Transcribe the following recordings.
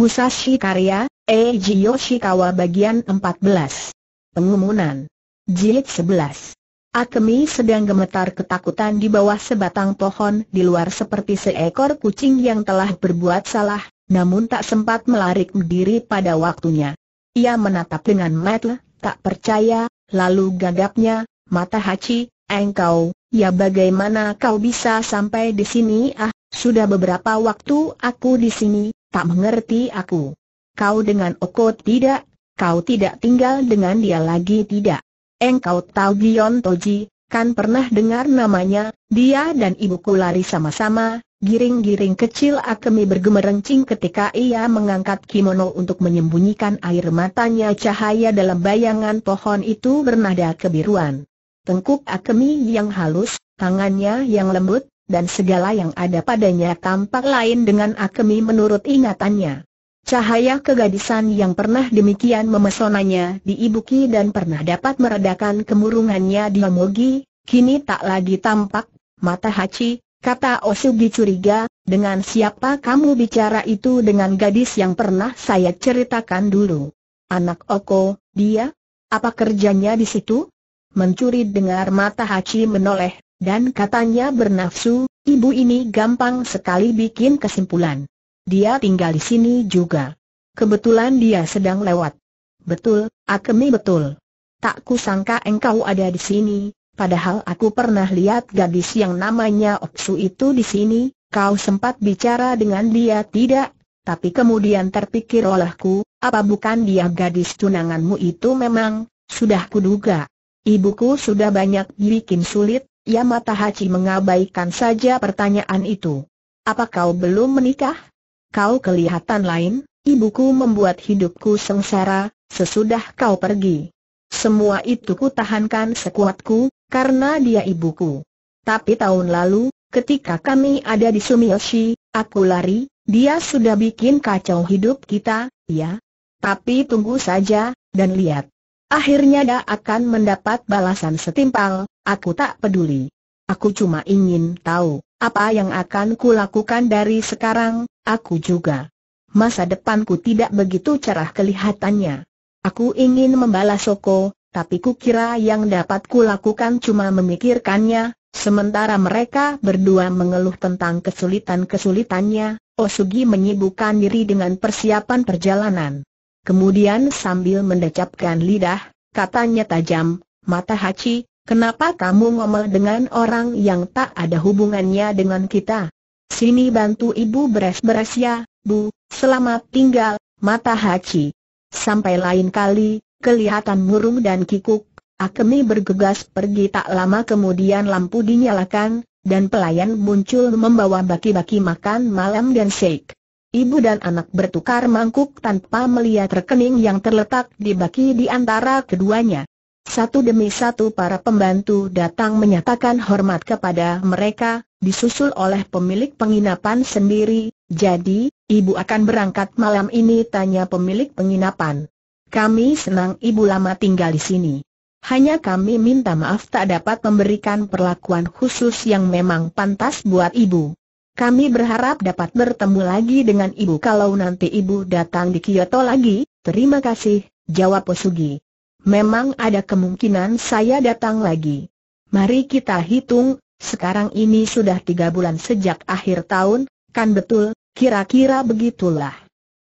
Musashi Karya, Eiji Yoshikawa bagian 14. Pengumuman. Jilid 11. Akemi sedang gemetar ketakutan di bawah sebatang pohon di luar seperti seekor kucing yang telah berbuat salah, namun tak sempat melarik diri pada waktunya. Ia menatap dengan mata tak percaya, lalu gagapnya, mata Hachi, engkau, ya bagaimana kau bisa sampai di sini ah, sudah beberapa waktu aku di sini, Tak mengerti aku. Kau dengan Oko tidak, kau tidak tinggal dengan dia lagi tidak. Engkau tahu Gion Toji, kan pernah dengar namanya, dia dan ibuku lari sama-sama, giring-giring kecil Akemi bergemerencing ketika ia mengangkat kimono untuk menyembunyikan air matanya cahaya dalam bayangan pohon itu bernada kebiruan. Tengkuk Akemi yang halus, tangannya yang lembut, dan segala yang ada padanya tampak lain dengan Akemi menurut ingatannya. Cahaya kegadisan yang pernah demikian memesonanya di Ibuki dan pernah dapat meredakan kemurungannya di Mogi, kini tak lagi tampak, mata Hachi, kata Osugi curiga, dengan siapa kamu bicara itu dengan gadis yang pernah saya ceritakan dulu. Anak Oko, dia? Apa kerjanya di situ? Mencuri dengar mata Hachi menoleh, dan katanya bernafsu, ibu ini gampang sekali bikin kesimpulan. Dia tinggal di sini juga. Kebetulan dia sedang lewat. Betul, Akemi betul. Tak kusangka engkau ada di sini, padahal aku pernah lihat gadis yang namanya Oksu itu di sini, kau sempat bicara dengan dia tidak? Tapi kemudian terpikir olehku, apa bukan dia gadis tunanganmu itu memang, sudah kuduga. Ibuku sudah banyak bikin sulit, Ya mata Haji mengabaikan saja pertanyaan itu. Apa kau belum menikah? Kau kelihatan lain, ibuku membuat hidupku sengsara, sesudah kau pergi. Semua itu ku tahankan sekuatku, karena dia ibuku. Tapi tahun lalu, ketika kami ada di Sumiyoshi, aku lari, dia sudah bikin kacau hidup kita, ya. Tapi tunggu saja, dan lihat. Akhirnya dia akan mendapat balasan setimpal, aku tak peduli. Aku cuma ingin tahu, apa yang akan kulakukan dari sekarang, aku juga. Masa depanku tidak begitu cerah kelihatannya. Aku ingin membalas Soko, tapi kukira yang dapat kulakukan cuma memikirkannya, sementara mereka berdua mengeluh tentang kesulitan-kesulitannya, Osugi menyibukkan diri dengan persiapan perjalanan. Kemudian sambil mendecapkan lidah, katanya tajam, mata Hachi, kenapa kamu ngomel dengan orang yang tak ada hubungannya dengan kita? Sini bantu ibu beres-beres ya, bu, selamat tinggal, mata Hachi. Sampai lain kali, kelihatan murung dan kikuk, Akemi bergegas pergi tak lama kemudian lampu dinyalakan, dan pelayan muncul membawa baki-baki makan malam dan shake. Ibu dan anak bertukar mangkuk tanpa melihat rekening yang terletak di baki di antara keduanya. Satu demi satu para pembantu datang menyatakan hormat kepada mereka, disusul oleh pemilik penginapan sendiri, jadi, ibu akan berangkat malam ini tanya pemilik penginapan. Kami senang ibu lama tinggal di sini. Hanya kami minta maaf tak dapat memberikan perlakuan khusus yang memang pantas buat ibu. Kami berharap dapat bertemu lagi dengan ibu kalau nanti ibu datang di Kyoto lagi. Terima kasih, jawab Osugi. Memang ada kemungkinan saya datang lagi. Mari kita hitung, sekarang ini sudah tiga bulan sejak akhir tahun, kan betul, kira-kira begitulah.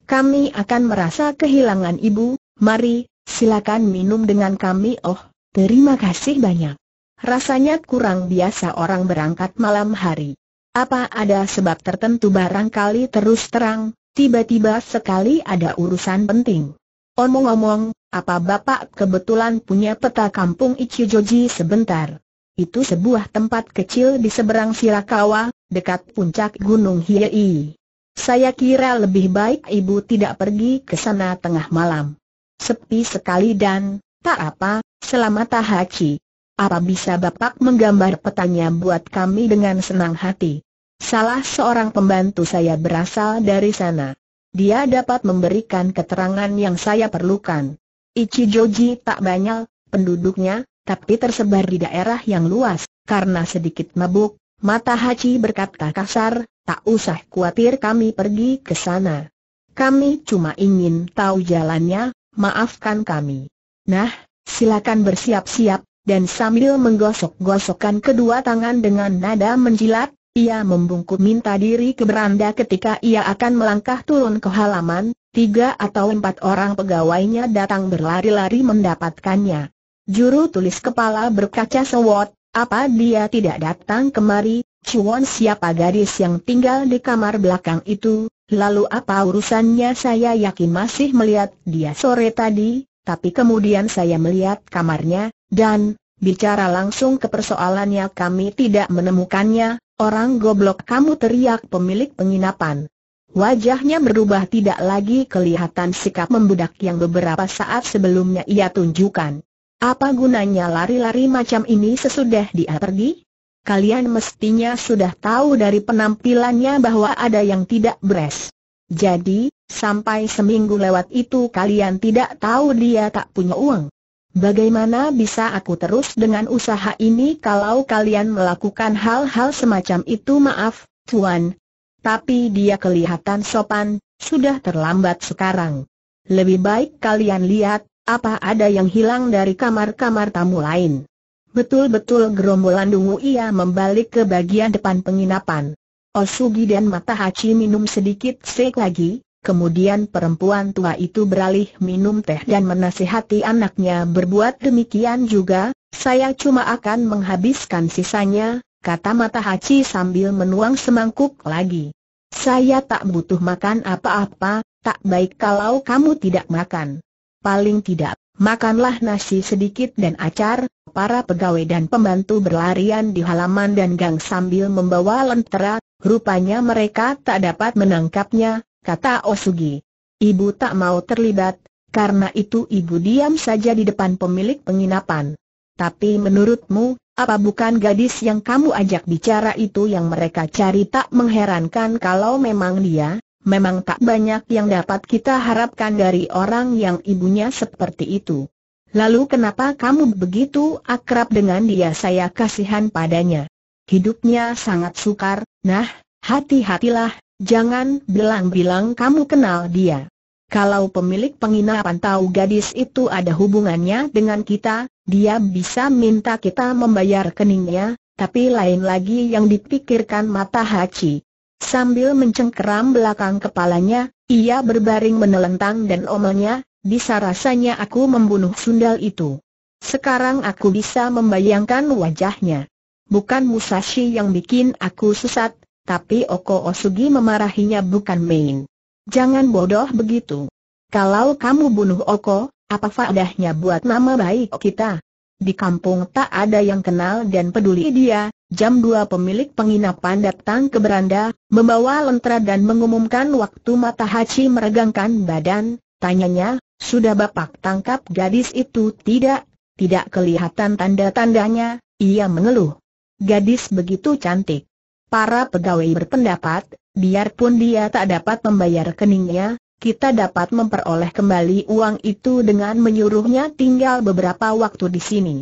Kami akan merasa kehilangan ibu, mari, silakan minum dengan kami oh, terima kasih banyak. Rasanya kurang biasa orang berangkat malam hari. Apa ada sebab tertentu barangkali terus terang, tiba-tiba sekali ada urusan penting. Omong-omong, apa Bapak kebetulan punya peta kampung Ichijoji sebentar? Itu sebuah tempat kecil di seberang Sirakawa, dekat puncak Gunung Hiei. Saya kira lebih baik ibu tidak pergi ke sana tengah malam. Sepi sekali dan, tak apa, selamat Tahachi apa bisa Bapak menggambar petanya buat kami dengan senang hati? Salah seorang pembantu saya berasal dari sana. Dia dapat memberikan keterangan yang saya perlukan. Ichijoji tak banyak penduduknya, tapi tersebar di daerah yang luas, karena sedikit mabuk, mata Hachi berkata kasar, tak usah khawatir kami pergi ke sana. Kami cuma ingin tahu jalannya, maafkan kami. Nah, silakan bersiap-siap, dan sambil menggosok-gosokkan kedua tangan dengan nada menjilat, ia membungkuk minta diri ke beranda ketika ia akan melangkah turun ke halaman, tiga atau empat orang pegawainya datang berlari-lari mendapatkannya. Juru tulis kepala berkaca sewot, apa dia tidak datang kemari? Cuan siapa gadis yang tinggal di kamar belakang itu? Lalu apa urusannya saya yakin masih melihat dia sore tadi, tapi kemudian saya melihat kamarnya, dan, bicara langsung ke persoalannya kami tidak menemukannya, orang goblok kamu teriak pemilik penginapan. Wajahnya berubah tidak lagi kelihatan sikap membudak yang beberapa saat sebelumnya ia tunjukkan. Apa gunanya lari-lari macam ini sesudah dia pergi? Kalian mestinya sudah tahu dari penampilannya bahwa ada yang tidak beres. Jadi, sampai seminggu lewat itu kalian tidak tahu dia tak punya uang. Bagaimana bisa aku terus dengan usaha ini kalau kalian melakukan hal-hal semacam itu maaf, Tuan. Tapi dia kelihatan sopan, sudah terlambat sekarang. Lebih baik kalian lihat, apa ada yang hilang dari kamar-kamar tamu lain. Betul-betul gerombolan dungu ia membalik ke bagian depan penginapan. Osugi oh, dan Mata Matahachi minum sedikit sek lagi, kemudian perempuan tua itu beralih minum teh dan menasihati anaknya berbuat demikian juga, saya cuma akan menghabiskan sisanya, kata Mata Matahachi sambil menuang semangkuk lagi. Saya tak butuh makan apa-apa, tak baik kalau kamu tidak makan. Paling tidak, makanlah nasi sedikit dan acar, para pegawai dan pembantu berlarian di halaman dan gang sambil membawa lentera, Rupanya mereka tak dapat menangkapnya, kata Osugi. Ibu tak mau terlibat, karena itu ibu diam saja di depan pemilik penginapan. Tapi menurutmu, apa bukan gadis yang kamu ajak bicara itu yang mereka cari tak mengherankan kalau memang dia, memang tak banyak yang dapat kita harapkan dari orang yang ibunya seperti itu. Lalu kenapa kamu begitu akrab dengan dia saya kasihan padanya? hidupnya sangat sukar, nah, hati-hatilah, jangan bilang-bilang kamu kenal dia. Kalau pemilik penginapan tahu gadis itu ada hubungannya dengan kita, dia bisa minta kita membayar keningnya, tapi lain lagi yang dipikirkan mata Hachi. Sambil mencengkeram belakang kepalanya, ia berbaring menelentang dan omelnya, bisa rasanya aku membunuh sundal itu. Sekarang aku bisa membayangkan wajahnya bukan Musashi yang bikin aku sesat, tapi Oko Osugi memarahinya bukan main. Jangan bodoh begitu. Kalau kamu bunuh Oko, apa faedahnya buat nama baik kita? Di kampung tak ada yang kenal dan peduli dia, jam 2 pemilik penginapan datang ke beranda, membawa lentera dan mengumumkan waktu Mata Hachi meregangkan badan, tanyanya, sudah bapak tangkap gadis itu tidak? Tidak kelihatan tanda-tandanya, ia mengeluh gadis begitu cantik. Para pegawai berpendapat, biarpun dia tak dapat membayar keningnya, kita dapat memperoleh kembali uang itu dengan menyuruhnya tinggal beberapa waktu di sini.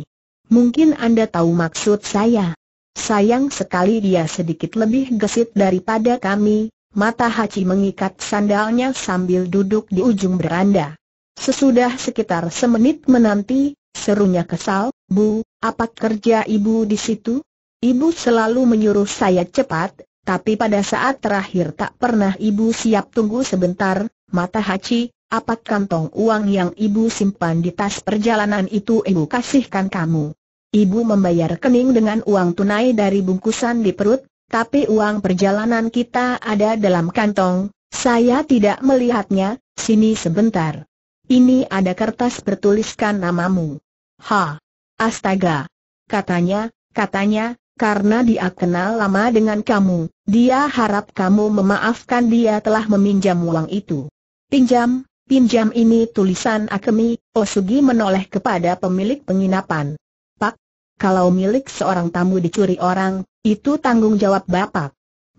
Mungkin Anda tahu maksud saya. Sayang sekali dia sedikit lebih gesit daripada kami, mata Haji mengikat sandalnya sambil duduk di ujung beranda. Sesudah sekitar semenit menanti, serunya kesal, Bu, apa kerja ibu di situ? Ibu selalu menyuruh saya cepat, tapi pada saat terakhir tak pernah ibu siap tunggu sebentar, mata haci, apa kantong uang yang ibu simpan di tas perjalanan itu ibu kasihkan kamu. Ibu membayar kening dengan uang tunai dari bungkusan di perut, tapi uang perjalanan kita ada dalam kantong, saya tidak melihatnya, sini sebentar. Ini ada kertas bertuliskan namamu. Ha! Astaga! Katanya, katanya, karena dia kenal lama dengan kamu, dia harap kamu memaafkan dia telah meminjam uang itu. Pinjam, pinjam ini tulisan Akemi, Osugi menoleh kepada pemilik penginapan. Pak, kalau milik seorang tamu dicuri orang, itu tanggung jawab Bapak.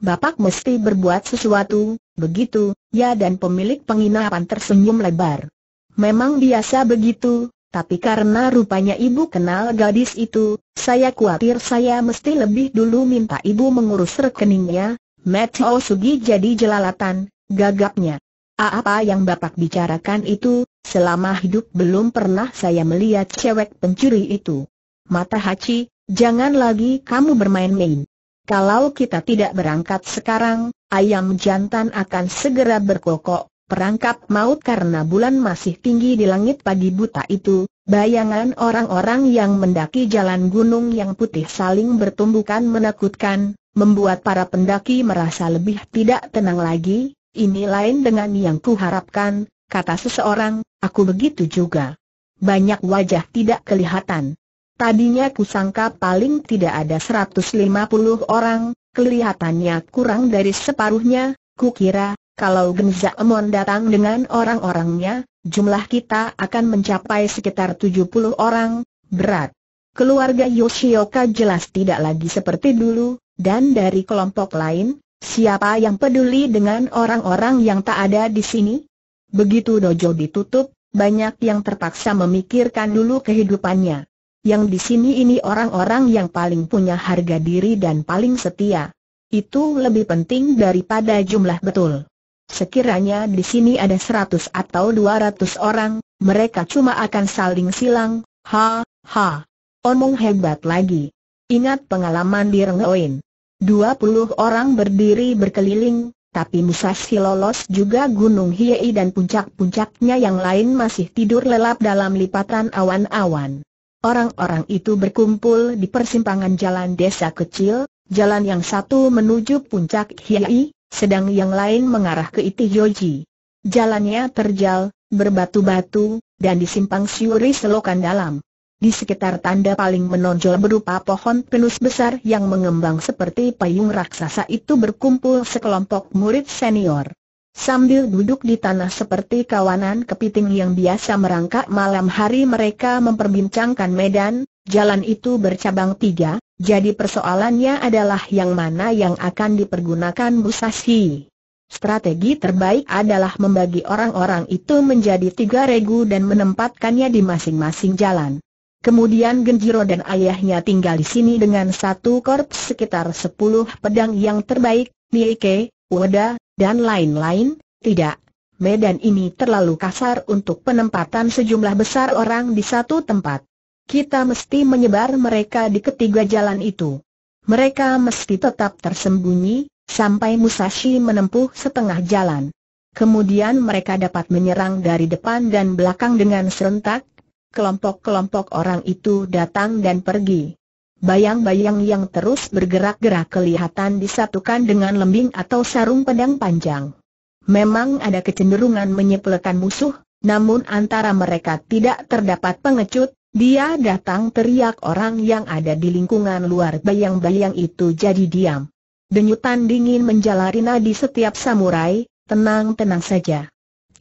Bapak mesti berbuat sesuatu, begitu, ya dan pemilik penginapan tersenyum lebar. Memang biasa begitu, tapi karena rupanya ibu kenal gadis itu, saya khawatir saya mesti lebih dulu minta ibu mengurus rekeningnya, Metio Sugi jadi jelalatan, gagapnya. Apa yang bapak bicarakan itu, selama hidup belum pernah saya melihat cewek pencuri itu. Mata Hachi, jangan lagi kamu bermain-main. Kalau kita tidak berangkat sekarang, ayam jantan akan segera berkokok, perangkap maut karena bulan masih tinggi di langit pagi buta itu, bayangan orang-orang yang mendaki jalan gunung yang putih saling bertumbukan menakutkan, membuat para pendaki merasa lebih tidak tenang lagi, ini lain dengan yang kuharapkan, kata seseorang, aku begitu juga. Banyak wajah tidak kelihatan. Tadinya kusangka paling tidak ada 150 orang, kelihatannya kurang dari separuhnya, kukira, kalau Genza Emon datang dengan orang-orangnya, jumlah kita akan mencapai sekitar 70 orang, berat. Keluarga Yoshioka jelas tidak lagi seperti dulu, dan dari kelompok lain, siapa yang peduli dengan orang-orang yang tak ada di sini? Begitu dojo ditutup, banyak yang terpaksa memikirkan dulu kehidupannya. Yang di sini ini orang-orang yang paling punya harga diri dan paling setia. Itu lebih penting daripada jumlah betul. Sekiranya di sini ada 100 atau 200 orang, mereka cuma akan saling silang, ha, ha. Omong hebat lagi. Ingat pengalaman di Rengoin. 20 orang berdiri berkeliling, tapi Musashi lolos juga Gunung Hiei dan puncak-puncaknya yang lain masih tidur lelap dalam lipatan awan-awan. Orang-orang itu berkumpul di persimpangan jalan desa kecil, jalan yang satu menuju puncak Hiei, sedang yang lain mengarah ke Yoji. Jalannya terjal, berbatu-batu, dan disimpang siuri selokan dalam. Di sekitar tanda paling menonjol berupa pohon pinus besar yang mengembang seperti payung raksasa itu berkumpul sekelompok murid senior. Sambil duduk di tanah seperti kawanan kepiting yang biasa merangkak malam hari mereka memperbincangkan medan, jalan itu bercabang tiga, jadi persoalannya adalah yang mana yang akan dipergunakan Musashi. Strategi terbaik adalah membagi orang-orang itu menjadi tiga regu dan menempatkannya di masing-masing jalan. Kemudian Genjiro dan ayahnya tinggal di sini dengan satu korps sekitar sepuluh pedang yang terbaik, Nieke, woda, dan lain-lain. Tidak, medan ini terlalu kasar untuk penempatan sejumlah besar orang di satu tempat kita mesti menyebar mereka di ketiga jalan itu. Mereka mesti tetap tersembunyi, sampai Musashi menempuh setengah jalan. Kemudian mereka dapat menyerang dari depan dan belakang dengan serentak, kelompok-kelompok orang itu datang dan pergi. Bayang-bayang yang terus bergerak-gerak kelihatan disatukan dengan lembing atau sarung pedang panjang. Memang ada kecenderungan menyepelekan musuh, namun antara mereka tidak terdapat pengecut, dia datang teriak orang yang ada di lingkungan luar bayang-bayang itu jadi diam. Denyutan dingin menjalari nadi setiap samurai, tenang-tenang saja.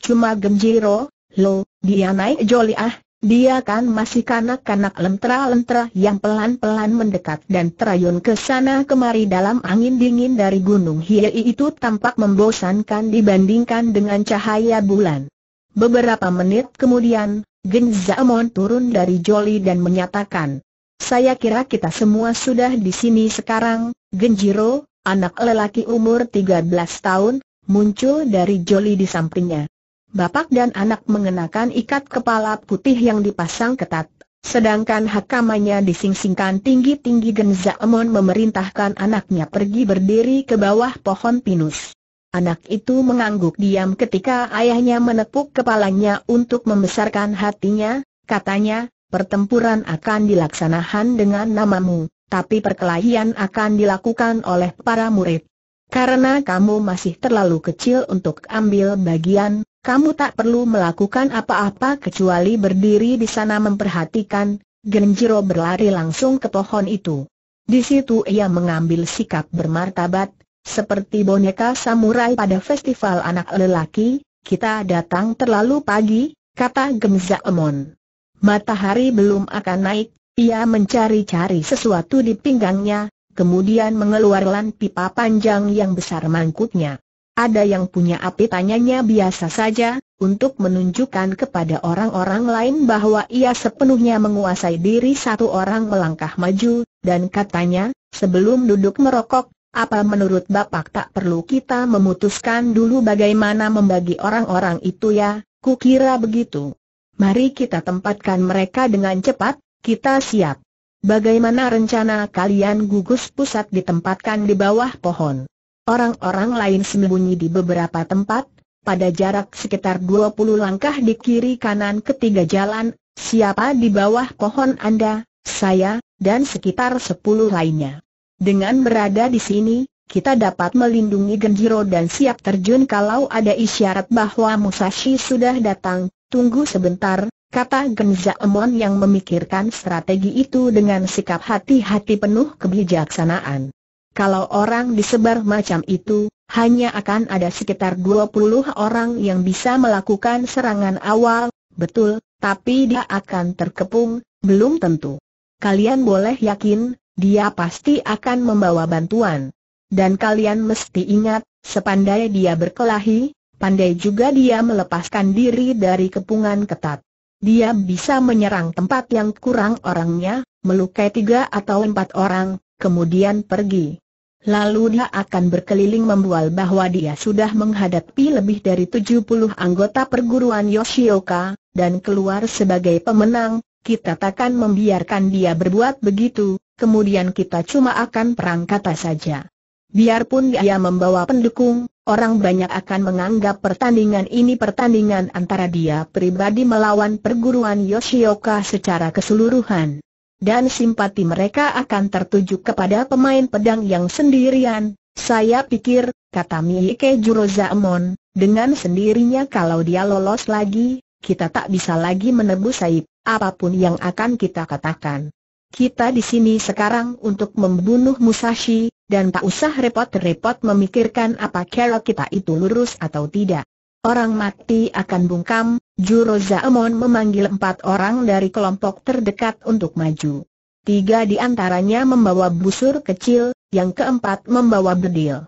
Cuma Genjiro, lo, dia naik joli ah, dia kan masih kanak-kanak lentera-lentera yang pelan-pelan mendekat dan terayun ke sana kemari dalam angin dingin dari gunung Hiei itu tampak membosankan dibandingkan dengan cahaya bulan. Beberapa menit kemudian, Genzamon turun dari joli dan menyatakan, saya kira kita semua sudah di sini sekarang, Genjiro, anak lelaki umur 13 tahun, muncul dari joli di sampingnya. Bapak dan anak mengenakan ikat kepala putih yang dipasang ketat, sedangkan hakamanya disingsingkan tinggi-tinggi Genzaemon memerintahkan anaknya pergi berdiri ke bawah pohon pinus. Anak itu mengangguk diam ketika ayahnya menepuk kepalanya untuk membesarkan hatinya, katanya, pertempuran akan dilaksanakan dengan namamu, tapi perkelahian akan dilakukan oleh para murid. Karena kamu masih terlalu kecil untuk ambil bagian, kamu tak perlu melakukan apa-apa kecuali berdiri di sana memperhatikan, Genjiro berlari langsung ke pohon itu. Di situ ia mengambil sikap bermartabat, seperti boneka samurai pada festival anak lelaki, kita datang terlalu pagi, kata Gemza Emon. Matahari belum akan naik, ia mencari-cari sesuatu di pinggangnya, kemudian mengeluarkan pipa panjang yang besar mangkuknya. Ada yang punya api tanyanya biasa saja, untuk menunjukkan kepada orang-orang lain bahwa ia sepenuhnya menguasai diri satu orang melangkah maju, dan katanya, sebelum duduk merokok, apa menurut Bapak tak perlu kita memutuskan dulu bagaimana membagi orang-orang itu ya, kukira begitu. Mari kita tempatkan mereka dengan cepat, kita siap. Bagaimana rencana kalian gugus pusat ditempatkan di bawah pohon? Orang-orang lain sembunyi di beberapa tempat, pada jarak sekitar 20 langkah di kiri kanan ketiga jalan, siapa di bawah pohon Anda, saya, dan sekitar 10 lainnya. Dengan berada di sini, kita dapat melindungi Genjiro dan siap terjun kalau ada isyarat bahwa Musashi sudah datang, tunggu sebentar, kata Genjaemon yang memikirkan strategi itu dengan sikap hati-hati penuh kebijaksanaan. Kalau orang disebar macam itu, hanya akan ada sekitar 20 orang yang bisa melakukan serangan awal, betul, tapi dia akan terkepung, belum tentu. Kalian boleh yakin, dia pasti akan membawa bantuan. Dan kalian mesti ingat, sepandai dia berkelahi, pandai juga dia melepaskan diri dari kepungan ketat. Dia bisa menyerang tempat yang kurang orangnya, melukai tiga atau empat orang, kemudian pergi. Lalu dia akan berkeliling membual bahwa dia sudah menghadapi lebih dari 70 anggota perguruan Yoshioka, dan keluar sebagai pemenang, kita takkan membiarkan dia berbuat begitu, kemudian kita cuma akan perang kata saja. Biarpun dia membawa pendukung, orang banyak akan menganggap pertandingan ini pertandingan antara dia pribadi melawan perguruan Yoshioka secara keseluruhan. Dan simpati mereka akan tertuju kepada pemain pedang yang sendirian, saya pikir, kata Miike Jurozaemon, dengan sendirinya kalau dia lolos lagi, kita tak bisa lagi menebus aib apapun yang akan kita katakan. Kita di sini sekarang untuk membunuh Musashi, dan tak usah repot-repot memikirkan apa cara kita itu lurus atau tidak. Orang mati akan bungkam, Juro Zaemon memanggil empat orang dari kelompok terdekat untuk maju. Tiga di antaranya membawa busur kecil, yang keempat membawa bedil.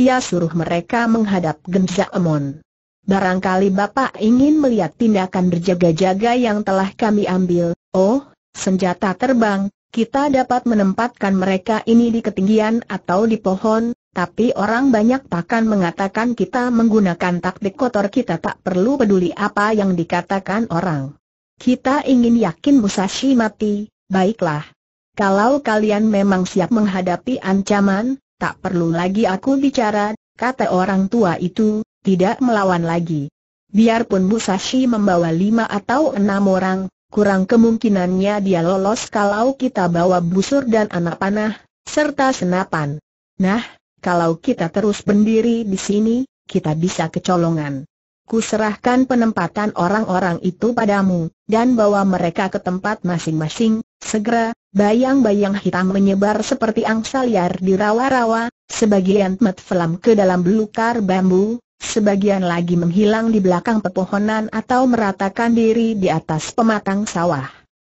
Ia suruh mereka menghadap Genzaemon. Barangkali Bapak ingin melihat tindakan berjaga-jaga yang telah kami ambil. Oh, senjata terbang, kita dapat menempatkan mereka ini di ketinggian atau di pohon, tapi orang banyak pakan mengatakan kita menggunakan taktik kotor kita tak perlu peduli apa yang dikatakan orang. Kita ingin yakin Musashi mati, baiklah. Kalau kalian memang siap menghadapi ancaman, tak perlu lagi aku bicara, kata orang tua itu, tidak melawan lagi. Biarpun Musashi membawa lima atau enam orang, kurang kemungkinannya dia lolos kalau kita bawa busur dan anak panah, serta senapan. Nah, kalau kita terus berdiri di sini, kita bisa kecolongan. Kuserahkan penempatan orang-orang itu padamu, dan bawa mereka ke tempat masing-masing. Segera, bayang-bayang hitam menyebar seperti angsa liar di rawa-rawa, sebagian metvelam ke dalam belukar bambu, sebagian lagi menghilang di belakang pepohonan atau meratakan diri di atas pematang sawah.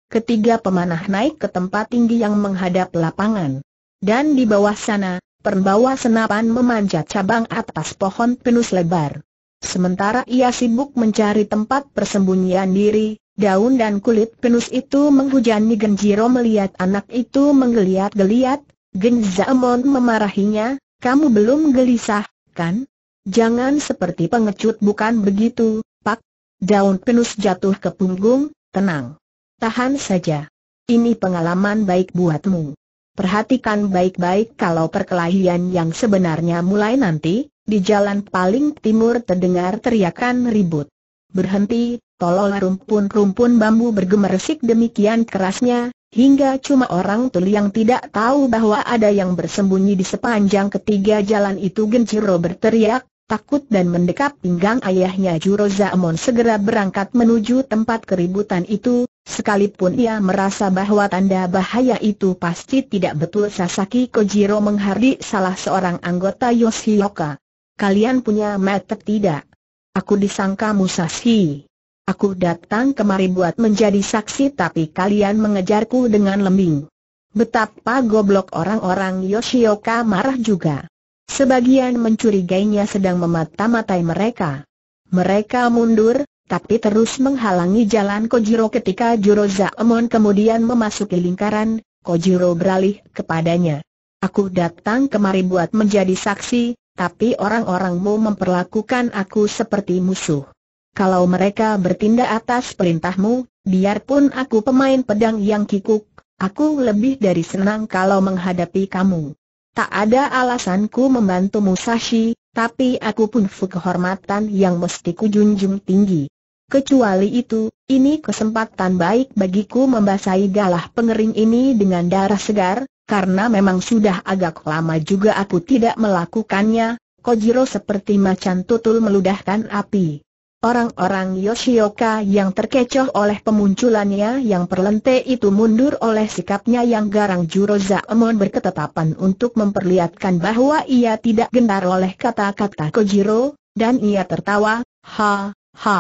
Ketiga pemanah naik ke tempat tinggi yang menghadap lapangan. Dan di bawah sana, Perbawa senapan memanjat cabang atas pohon pinus lebar. Sementara ia sibuk mencari tempat persembunyian diri, daun dan kulit pinus itu menghujani Genjiro melihat anak itu menggeliat-geliat, Genzaemon memarahinya, kamu belum gelisah, kan? Jangan seperti pengecut bukan begitu, Pak. Daun pinus jatuh ke punggung, tenang. Tahan saja. Ini pengalaman baik buatmu. Perhatikan baik-baik kalau perkelahian yang sebenarnya mulai nanti, di jalan paling timur terdengar teriakan ribut. Berhenti, tolol rumpun-rumpun bambu bergemeresik demikian kerasnya, hingga cuma orang tuli yang tidak tahu bahwa ada yang bersembunyi di sepanjang ketiga jalan itu genjiro berteriak, takut dan mendekap pinggang ayahnya Jurozaemon segera berangkat menuju tempat keributan itu, sekalipun ia merasa bahwa tanda bahaya itu pasti tidak betul Sasaki Kojiro menghardik salah seorang anggota Yoshioka. Kalian punya mata tidak? Aku disangka Musashi. Aku datang kemari buat menjadi saksi tapi kalian mengejarku dengan lembing. Betapa goblok orang-orang Yoshioka marah juga. Sebagian mencurigainya sedang memata-matai mereka. Mereka mundur, tapi terus menghalangi jalan Kojiro ketika Juro Zaemon kemudian memasuki lingkaran, Kojiro beralih kepadanya. Aku datang kemari buat menjadi saksi, tapi orang-orangmu memperlakukan aku seperti musuh. Kalau mereka bertindak atas perintahmu, biarpun aku pemain pedang yang kikuk, aku lebih dari senang kalau menghadapi kamu. Tak ada alasanku membantu Musashi, tapi aku pun kehormatan yang mesti kujunjung tinggi. Kecuali itu, ini kesempatan baik bagiku membasahi galah pengering ini dengan darah segar, karena memang sudah agak lama juga aku tidak melakukannya, Kojiro seperti macan tutul meludahkan api. Orang-orang Yoshioka yang terkecoh oleh pemunculannya yang perlente itu mundur oleh sikapnya yang garang Juroza Emon berketetapan untuk memperlihatkan bahwa ia tidak gentar oleh kata-kata Kojiro, dan ia tertawa, ha, ha.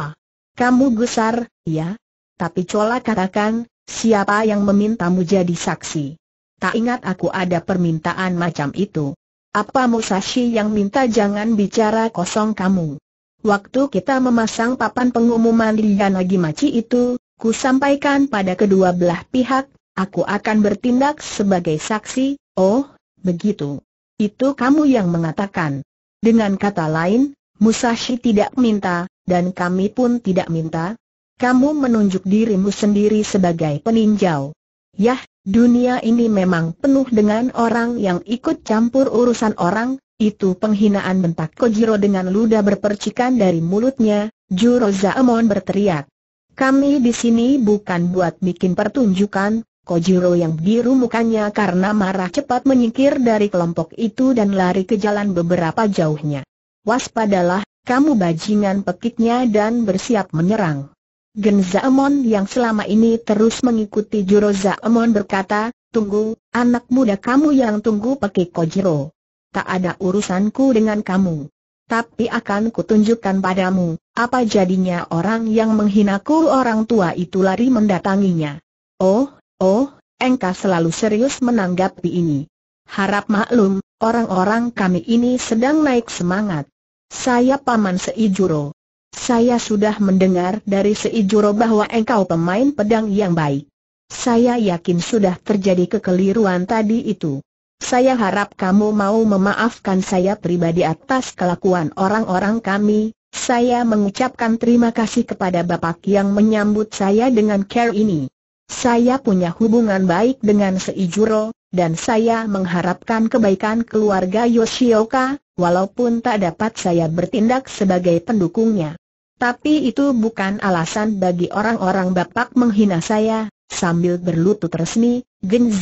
Kamu gusar, ya? Tapi Cola katakan, siapa yang memintamu jadi saksi? Tak ingat aku ada permintaan macam itu. Apa Musashi yang minta jangan bicara kosong kamu? Waktu kita memasang papan pengumuman di Yanagimachi itu, ku sampaikan pada kedua belah pihak, aku akan bertindak sebagai saksi, oh, begitu. Itu kamu yang mengatakan. Dengan kata lain, Musashi tidak minta, dan kami pun tidak minta. Kamu menunjuk dirimu sendiri sebagai peninjau. Yah, dunia ini memang penuh dengan orang yang ikut campur urusan orang, itu penghinaan bentak Kojiro dengan ludah berpercikan dari mulutnya, Juro Zaemon berteriak. Kami di sini bukan buat bikin pertunjukan, Kojiro yang biru mukanya karena marah cepat menyingkir dari kelompok itu dan lari ke jalan beberapa jauhnya. Waspadalah, kamu bajingan pekiknya dan bersiap menyerang. Genzaemon yang selama ini terus mengikuti Juro Zaemon berkata, Tunggu, anak muda kamu yang tunggu pekik Kojiro tak ada urusanku dengan kamu. Tapi akan kutunjukkan padamu, apa jadinya orang yang menghina menghinaku orang tua itu lari mendatanginya. Oh, oh, engkau selalu serius menanggapi ini. Harap maklum, orang-orang kami ini sedang naik semangat. Saya Paman Seijuro. Saya sudah mendengar dari Seijuro bahwa engkau pemain pedang yang baik. Saya yakin sudah terjadi kekeliruan tadi itu. Saya harap kamu mau memaafkan saya pribadi atas kelakuan orang-orang kami. Saya mengucapkan terima kasih kepada Bapak yang menyambut saya dengan care ini. Saya punya hubungan baik dengan Seijuro, dan saya mengharapkan kebaikan keluarga Yoshioka, walaupun tak dapat saya bertindak sebagai pendukungnya. Tapi itu bukan alasan bagi orang-orang Bapak menghina saya, Sambil berlutut resmi,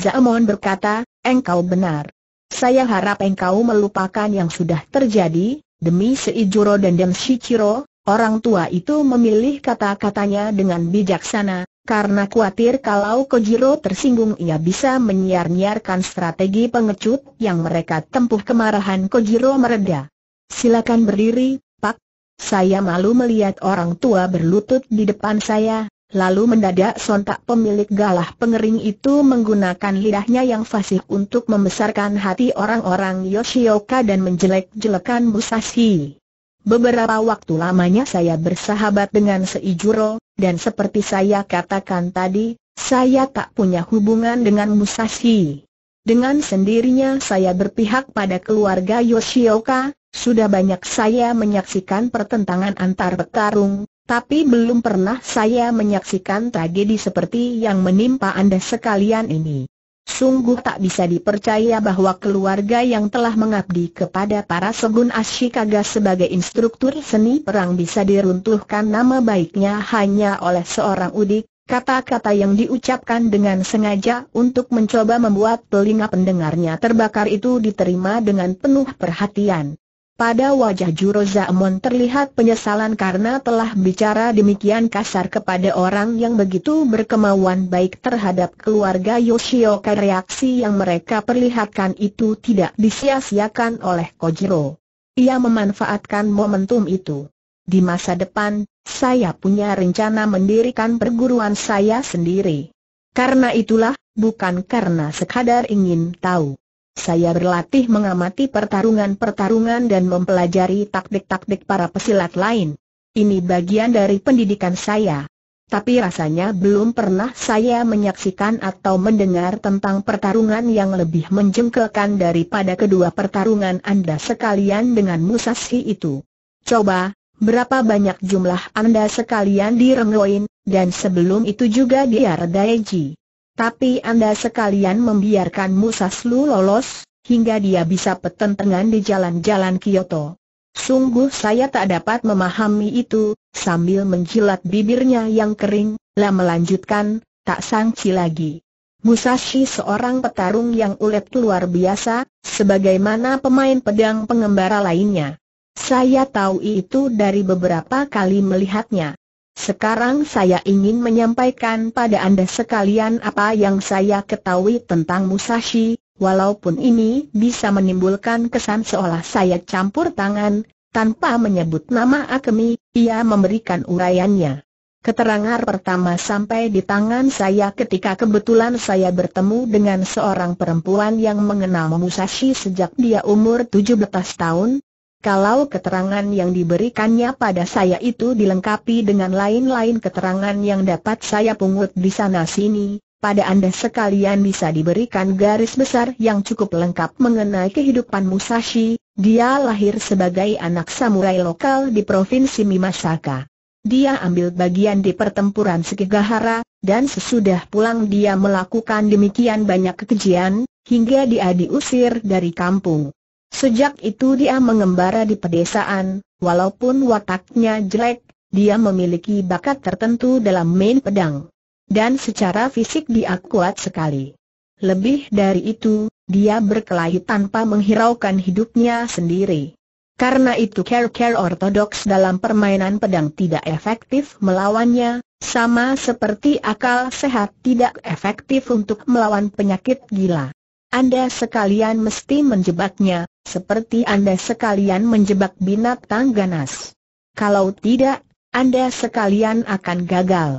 Zamon berkata, engkau benar. Saya harap engkau melupakan yang sudah terjadi, demi Seijuro dan Dem Shichiro, orang tua itu memilih kata-katanya dengan bijaksana, karena khawatir kalau Kojiro tersinggung ia bisa menyiar-nyiarkan strategi pengecut yang mereka tempuh kemarahan Kojiro mereda. Silakan berdiri, Pak. Saya malu melihat orang tua berlutut di depan saya, Lalu mendadak sontak pemilik galah pengering itu menggunakan lidahnya yang fasih untuk membesarkan hati orang-orang Yoshioka dan menjelek-jelekan Musashi. Beberapa waktu lamanya saya bersahabat dengan Seijuro, dan seperti saya katakan tadi, saya tak punya hubungan dengan Musashi. Dengan sendirinya saya berpihak pada keluarga Yoshioka, sudah banyak saya menyaksikan pertentangan antar petarung, tapi belum pernah saya menyaksikan tragedi seperti yang menimpa Anda sekalian ini. Sungguh tak bisa dipercaya bahwa keluarga yang telah mengabdi kepada para segun Ashikaga sebagai instruktur seni perang bisa diruntuhkan nama baiknya hanya oleh seorang udik, kata-kata yang diucapkan dengan sengaja untuk mencoba membuat telinga pendengarnya terbakar itu diterima dengan penuh perhatian. Pada wajah Jurozaemon terlihat penyesalan karena telah bicara demikian kasar kepada orang yang begitu berkemauan baik terhadap keluarga Yoshioka reaksi yang mereka perlihatkan itu tidak disia-siakan oleh Kojiro. Ia memanfaatkan momentum itu. Di masa depan, saya punya rencana mendirikan perguruan saya sendiri. Karena itulah, bukan karena sekadar ingin tahu. Saya berlatih mengamati pertarungan-pertarungan dan mempelajari taktik-taktik para pesilat lain. Ini bagian dari pendidikan saya. Tapi rasanya belum pernah saya menyaksikan atau mendengar tentang pertarungan yang lebih menjengkelkan daripada kedua pertarungan Anda sekalian dengan Musashi itu. Coba, berapa banyak jumlah Anda sekalian direnggoin, dan sebelum itu juga biar Daeji. Tapi Anda sekalian membiarkan Musashi lolos, hingga dia bisa petentengan di jalan-jalan Kyoto. Sungguh saya tak dapat memahami itu, sambil menjilat bibirnya yang kering, lah melanjutkan, tak sangsi lagi. Musashi seorang petarung yang ulet luar biasa, sebagaimana pemain pedang pengembara lainnya. Saya tahu itu dari beberapa kali melihatnya. Sekarang saya ingin menyampaikan pada Anda sekalian apa yang saya ketahui tentang Musashi, walaupun ini bisa menimbulkan kesan seolah saya campur tangan, tanpa menyebut nama Akemi, ia memberikan uraiannya. Keterangan pertama sampai di tangan saya ketika kebetulan saya bertemu dengan seorang perempuan yang mengenal Musashi sejak dia umur 17 tahun, kalau keterangan yang diberikannya pada saya itu dilengkapi dengan lain-lain keterangan yang dapat saya pungut di sana-sini, pada Anda sekalian bisa diberikan garis besar yang cukup lengkap mengenai kehidupan Musashi, dia lahir sebagai anak samurai lokal di Provinsi Mimasaka. Dia ambil bagian di pertempuran Sekigahara, dan sesudah pulang dia melakukan demikian banyak kekejian, hingga dia diusir dari kampung. Sejak itu dia mengembara di pedesaan, walaupun wataknya jelek, dia memiliki bakat tertentu dalam main pedang. Dan secara fisik dia kuat sekali. Lebih dari itu, dia berkelahi tanpa menghiraukan hidupnya sendiri. Karena itu care-care ortodoks dalam permainan pedang tidak efektif melawannya, sama seperti akal sehat tidak efektif untuk melawan penyakit gila. Anda sekalian mesti menjebaknya, seperti Anda sekalian menjebak binatang ganas. Kalau tidak, Anda sekalian akan gagal.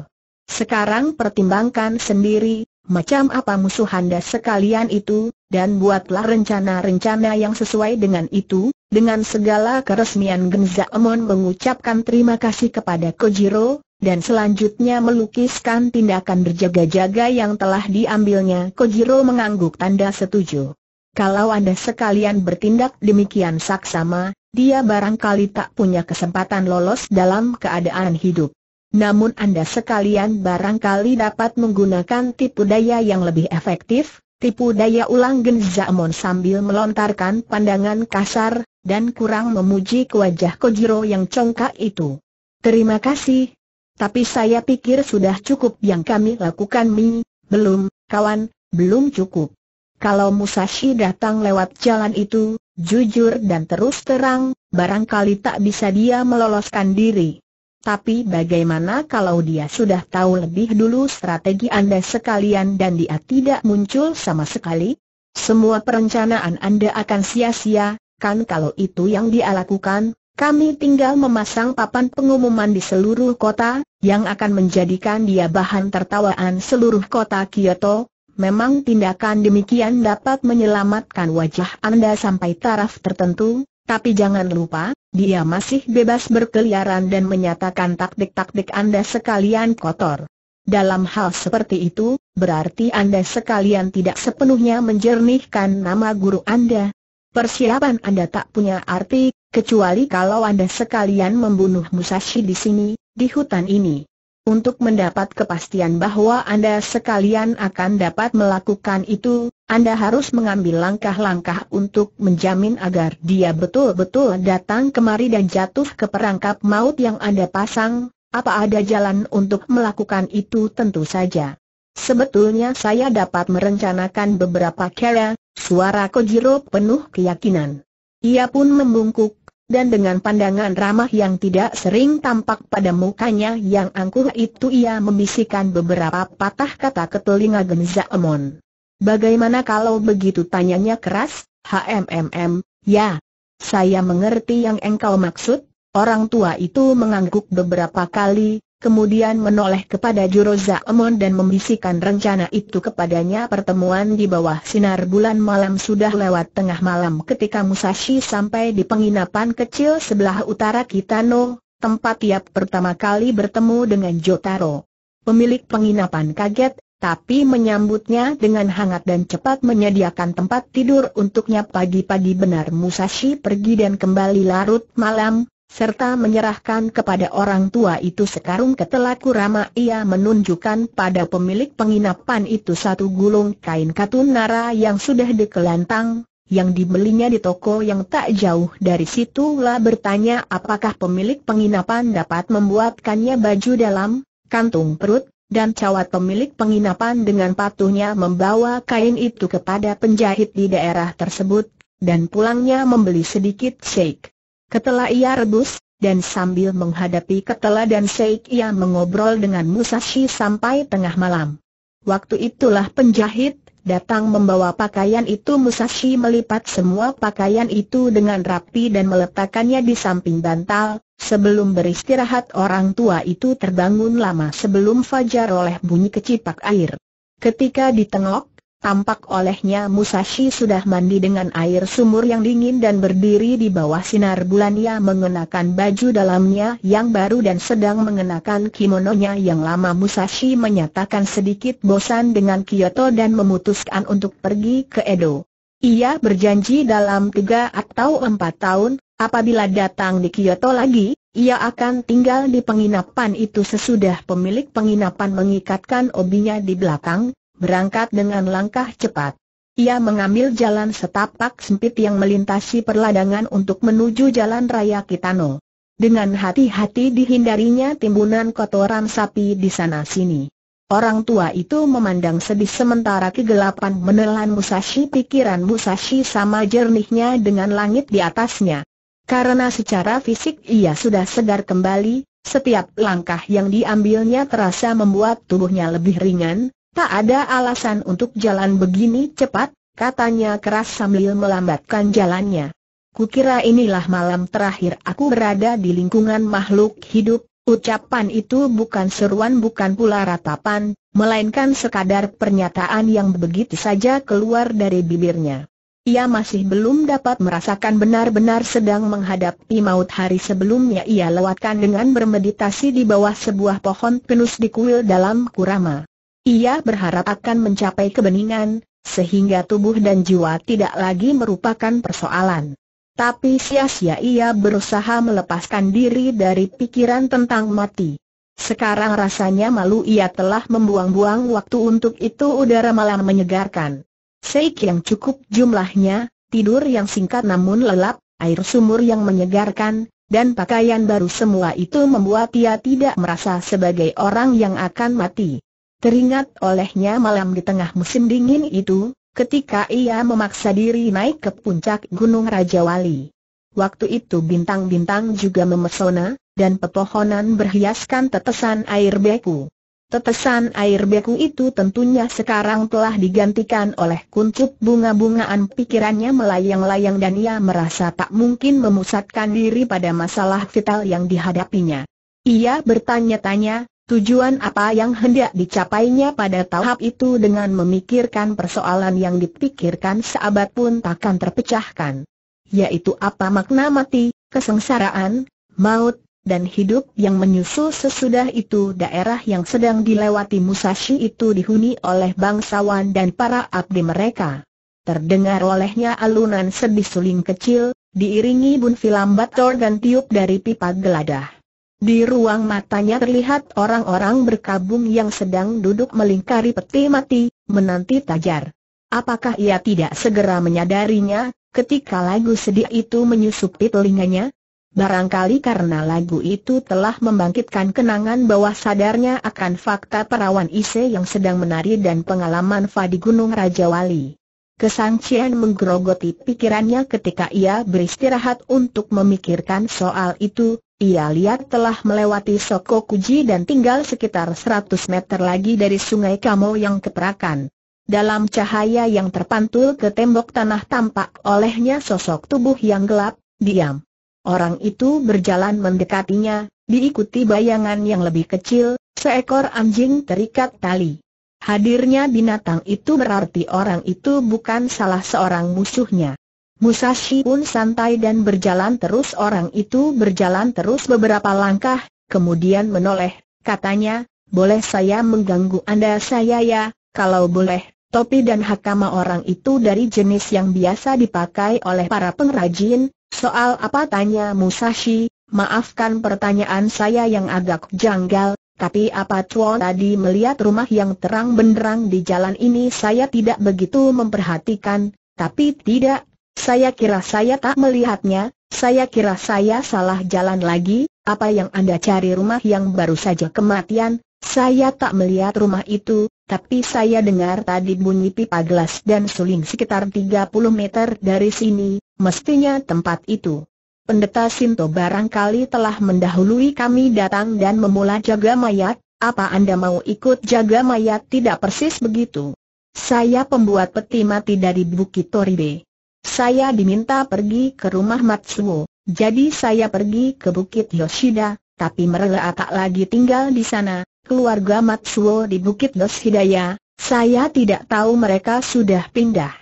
Sekarang pertimbangkan sendiri, macam apa musuh Anda sekalian itu, dan buatlah rencana-rencana yang sesuai dengan itu, dengan segala keresmian Genzaemon mengucapkan terima kasih kepada Kojiro, dan selanjutnya melukiskan tindakan berjaga-jaga yang telah diambilnya. Kojiro mengangguk tanda setuju. Kalau Anda sekalian bertindak demikian saksama, dia barangkali tak punya kesempatan lolos dalam keadaan hidup. Namun Anda sekalian barangkali dapat menggunakan tipu daya yang lebih efektif, tipu daya ulang Genzamon sambil melontarkan pandangan kasar, dan kurang memuji ke wajah Kojiro yang congkak itu. Terima kasih, tapi saya pikir sudah cukup yang kami lakukan Mi, belum, kawan, belum cukup. Kalau Musashi datang lewat jalan itu, jujur dan terus terang, barangkali tak bisa dia meloloskan diri. Tapi bagaimana kalau dia sudah tahu lebih dulu strategi Anda sekalian dan dia tidak muncul sama sekali? Semua perencanaan Anda akan sia-sia, kan kalau itu yang dia lakukan, kami tinggal memasang papan pengumuman di seluruh kota, yang akan menjadikan dia bahan tertawaan seluruh kota Kyoto. Memang tindakan demikian dapat menyelamatkan wajah Anda sampai taraf tertentu, tapi jangan lupa, dia masih bebas berkeliaran dan menyatakan taktik-taktik Anda sekalian kotor. Dalam hal seperti itu, berarti Anda sekalian tidak sepenuhnya menjernihkan nama guru Anda. Persiapan Anda tak punya arti, kecuali kalau Anda sekalian membunuh Musashi di sini, di hutan ini. Untuk mendapat kepastian bahwa Anda sekalian akan dapat melakukan itu, Anda harus mengambil langkah-langkah untuk menjamin agar dia betul-betul datang kemari dan jatuh ke perangkap maut yang Anda pasang. Apa ada jalan untuk melakukan itu tentu saja. Sebetulnya saya dapat merencanakan beberapa cara, Suara Kojiro penuh keyakinan. Ia pun membungkuk, dan dengan pandangan ramah yang tidak sering tampak pada mukanya yang angkuh itu ia membisikkan beberapa patah kata ke telinga Genza Amon. Bagaimana kalau begitu tanyanya keras, HMMM, ya. Saya mengerti yang engkau maksud, orang tua itu mengangguk beberapa kali, kemudian menoleh kepada Juro Emon dan membisikkan rencana itu kepadanya pertemuan di bawah sinar bulan malam sudah lewat tengah malam ketika Musashi sampai di penginapan kecil sebelah utara Kitano, tempat tiap pertama kali bertemu dengan Jotaro. Pemilik penginapan kaget, tapi menyambutnya dengan hangat dan cepat menyediakan tempat tidur untuknya pagi-pagi benar Musashi pergi dan kembali larut malam, serta menyerahkan kepada orang tua itu sekarung ketela kurama ia menunjukkan pada pemilik penginapan itu satu gulung kain katun nara yang sudah dikelantang, yang dibelinya di toko yang tak jauh dari situ lah bertanya apakah pemilik penginapan dapat membuatkannya baju dalam, kantung perut, dan cawat pemilik penginapan dengan patuhnya membawa kain itu kepada penjahit di daerah tersebut, dan pulangnya membeli sedikit shake. Ketela ia rebus, dan sambil menghadapi ketela dan seik ia mengobrol dengan Musashi sampai tengah malam. Waktu itulah penjahit datang membawa pakaian itu Musashi melipat semua pakaian itu dengan rapi dan meletakkannya di samping bantal, sebelum beristirahat orang tua itu terbangun lama sebelum fajar oleh bunyi kecipak air. Ketika ditengok, Tampak olehnya Musashi sudah mandi dengan air sumur yang dingin dan berdiri di bawah sinar bulan ia mengenakan baju dalamnya yang baru dan sedang mengenakan kimononya yang lama Musashi menyatakan sedikit bosan dengan Kyoto dan memutuskan untuk pergi ke Edo. Ia berjanji dalam tiga atau empat tahun, apabila datang di Kyoto lagi, ia akan tinggal di penginapan itu sesudah pemilik penginapan mengikatkan obinya di belakang, berangkat dengan langkah cepat. Ia mengambil jalan setapak sempit yang melintasi perladangan untuk menuju jalan raya Kitano. Dengan hati-hati dihindarinya timbunan kotoran sapi di sana-sini. Orang tua itu memandang sedih sementara kegelapan menelan Musashi pikiran Musashi sama jernihnya dengan langit di atasnya. Karena secara fisik ia sudah segar kembali, setiap langkah yang diambilnya terasa membuat tubuhnya lebih ringan, Tak ada alasan untuk jalan begini cepat, katanya keras sambil melambatkan jalannya. Kukira inilah malam terakhir aku berada di lingkungan makhluk hidup, ucapan itu bukan seruan bukan pula ratapan, melainkan sekadar pernyataan yang begitu saja keluar dari bibirnya. Ia masih belum dapat merasakan benar-benar sedang menghadapi maut hari sebelumnya ia lewatkan dengan bermeditasi di bawah sebuah pohon pinus di kuil dalam kurama. Ia berharap akan mencapai kebeningan, sehingga tubuh dan jiwa tidak lagi merupakan persoalan. Tapi sia-sia ia berusaha melepaskan diri dari pikiran tentang mati. Sekarang rasanya malu ia telah membuang-buang waktu untuk itu udara malam menyegarkan. Seik yang cukup jumlahnya, tidur yang singkat namun lelap, air sumur yang menyegarkan, dan pakaian baru semua itu membuat ia tidak merasa sebagai orang yang akan mati. Teringat olehnya malam di tengah musim dingin itu, ketika ia memaksa diri naik ke puncak Gunung Raja Wali. Waktu itu bintang-bintang juga memesona, dan pepohonan berhiaskan tetesan air beku. Tetesan air beku itu tentunya sekarang telah digantikan oleh kuncup bunga-bungaan pikirannya melayang-layang dan ia merasa tak mungkin memusatkan diri pada masalah vital yang dihadapinya. Ia bertanya-tanya, Tujuan apa yang hendak dicapainya pada tahap itu dengan memikirkan persoalan yang dipikirkan seabad pun takkan terpecahkan. Yaitu apa makna mati, kesengsaraan, maut, dan hidup yang menyusul sesudah itu daerah yang sedang dilewati Musashi itu dihuni oleh bangsawan dan para abdi mereka. Terdengar olehnya alunan sedih suling kecil, diiringi bunfilam bator dan tiup dari pipa geladah. Di ruang matanya terlihat orang-orang berkabung yang sedang duduk melingkari peti mati, menanti tajar. Apakah ia tidak segera menyadarinya, ketika lagu sedih itu menyusupi telinganya? Barangkali karena lagu itu telah membangkitkan kenangan bawah sadarnya akan fakta perawan Ise yang sedang menari dan pengalaman Fadi Gunung Raja Wali. Kesangcian menggerogoti pikirannya ketika ia beristirahat untuk memikirkan soal itu, ia lihat telah melewati Soko Sokokuji dan tinggal sekitar 100 meter lagi dari sungai Kamo yang keperakan. Dalam cahaya yang terpantul ke tembok tanah tampak olehnya sosok tubuh yang gelap, diam. Orang itu berjalan mendekatinya, diikuti bayangan yang lebih kecil, seekor anjing terikat tali. Hadirnya binatang itu berarti orang itu bukan salah seorang musuhnya. Musashi pun santai dan berjalan terus orang itu berjalan terus beberapa langkah, kemudian menoleh, katanya, boleh saya mengganggu Anda saya ya, kalau boleh, topi dan hakama orang itu dari jenis yang biasa dipakai oleh para pengrajin, soal apa tanya Musashi, maafkan pertanyaan saya yang agak janggal, tapi apa cuo tadi melihat rumah yang terang benderang di jalan ini saya tidak begitu memperhatikan, tapi tidak, saya kira saya tak melihatnya, saya kira saya salah jalan lagi, apa yang Anda cari rumah yang baru saja kematian, saya tak melihat rumah itu, tapi saya dengar tadi bunyi pipa gelas dan suling sekitar 30 meter dari sini, mestinya tempat itu. Pendeta Sinto barangkali telah mendahului kami datang dan memulai jaga mayat, apa Anda mau ikut jaga mayat tidak persis begitu? Saya pembuat peti mati dari Bukit Toribe. Saya diminta pergi ke rumah Matsuo, jadi saya pergi ke Bukit Yoshida, tapi mereka tak lagi tinggal di sana, keluarga Matsuo di Bukit Yoshida ya. saya tidak tahu mereka sudah pindah.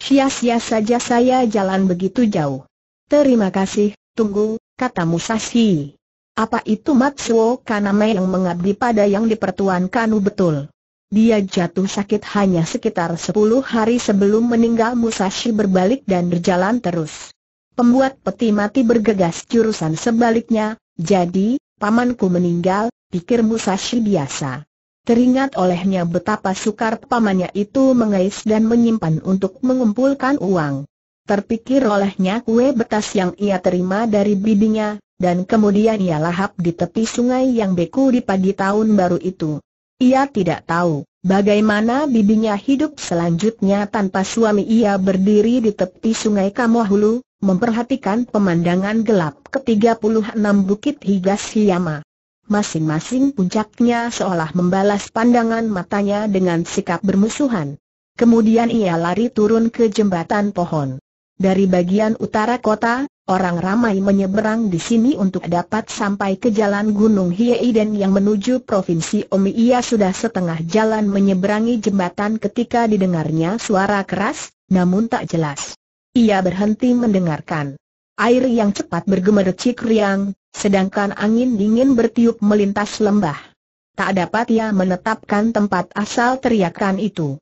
Sia-sia saja saya jalan begitu jauh. Terima kasih, tunggu, kata Musashi. Apa itu Matsuo Kaname yang mengabdi pada yang dipertuan Kanu betul? Dia jatuh sakit hanya sekitar 10 hari sebelum meninggal Musashi berbalik dan berjalan terus. Pembuat peti mati bergegas jurusan sebaliknya, jadi, pamanku meninggal, pikir Musashi biasa. Teringat olehnya betapa sukar pamannya itu mengais dan menyimpan untuk mengumpulkan uang. Terpikir olehnya kue betas yang ia terima dari bibinya, dan kemudian ia lahap di tepi sungai yang beku di pagi tahun baru itu. Ia tidak tahu bagaimana bibinya hidup selanjutnya tanpa suami ia berdiri di tepi sungai Kamohulu, memperhatikan pemandangan gelap ke-36 Bukit Higas Hiyama. Masing-masing puncaknya seolah membalas pandangan matanya dengan sikap bermusuhan. Kemudian ia lari turun ke jembatan pohon. Dari bagian utara kota, orang ramai menyeberang di sini untuk dapat sampai ke jalan Gunung Hiei dan yang menuju Provinsi Omi ia sudah setengah jalan menyeberangi jembatan ketika didengarnya suara keras, namun tak jelas. Ia berhenti mendengarkan. Air yang cepat bergemercik riang, sedangkan angin dingin bertiup melintas lembah. Tak dapat ia menetapkan tempat asal teriakan itu.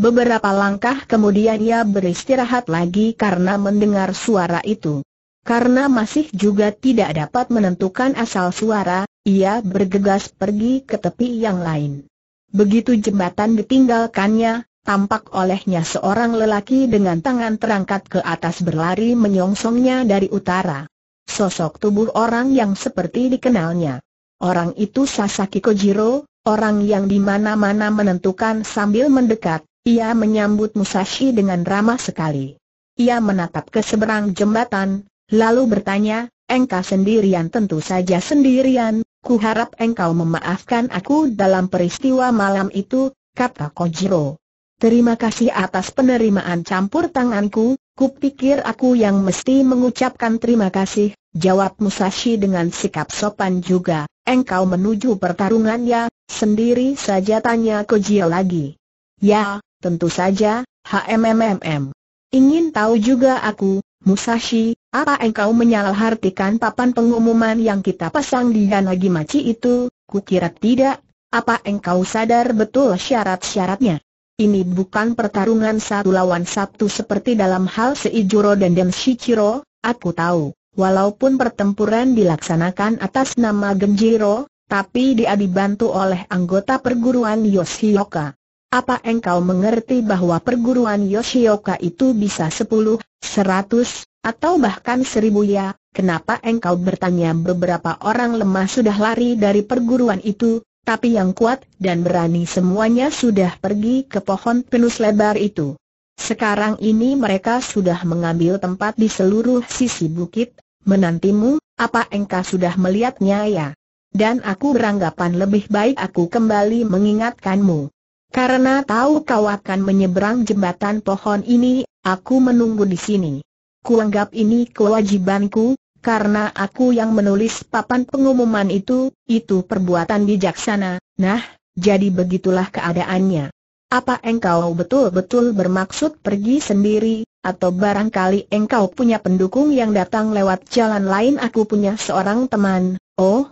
Beberapa langkah kemudian ia beristirahat lagi karena mendengar suara itu. Karena masih juga tidak dapat menentukan asal suara, ia bergegas pergi ke tepi yang lain. Begitu jembatan ditinggalkannya, tampak olehnya seorang lelaki dengan tangan terangkat ke atas berlari menyongsongnya dari utara. Sosok tubuh orang yang seperti dikenalnya. Orang itu Sasaki Kojiro, orang yang di mana-mana menentukan sambil mendekat, ia menyambut Musashi dengan ramah sekali. Ia menatap ke seberang jembatan, lalu bertanya, Engkau sendirian tentu saja sendirian, ku harap engkau memaafkan aku dalam peristiwa malam itu, kata Kojiro. Terima kasih atas penerimaan campur tanganku, pikir aku yang mesti mengucapkan terima kasih, jawab Musashi dengan sikap sopan juga, engkau menuju pertarungan ya, sendiri saja tanya Kojiro lagi. Ya, Tentu saja, Hmmm. Ingin tahu juga aku, Musashi, apa engkau menyalahartikan papan pengumuman yang kita pasang di Yanagimachi itu? Kukira tidak. Apa engkau sadar betul syarat-syaratnya? Ini bukan pertarungan satu lawan satu seperti dalam hal Seijuro dan Demshichiro, aku tahu. Walaupun pertempuran dilaksanakan atas nama Genjiro, tapi dia dibantu oleh anggota perguruan Yoshioka. Apa engkau mengerti bahwa perguruan Yoshioka itu bisa sepuluh, seratus, atau bahkan seribu ya? Kenapa engkau bertanya beberapa orang lemah sudah lari dari perguruan itu, tapi yang kuat dan berani semuanya sudah pergi ke pohon penus lebar itu. Sekarang ini mereka sudah mengambil tempat di seluruh sisi bukit, menantimu, apa engkau sudah melihatnya ya? Dan aku beranggapan lebih baik aku kembali mengingatkanmu. Karena tahu kau akan menyeberang jembatan pohon ini, aku menunggu di sini. Kuanggap ini kewajibanku, karena aku yang menulis papan pengumuman itu, itu perbuatan bijaksana, nah, jadi begitulah keadaannya. Apa engkau betul-betul bermaksud pergi sendiri, atau barangkali engkau punya pendukung yang datang lewat jalan lain aku punya seorang teman, oh,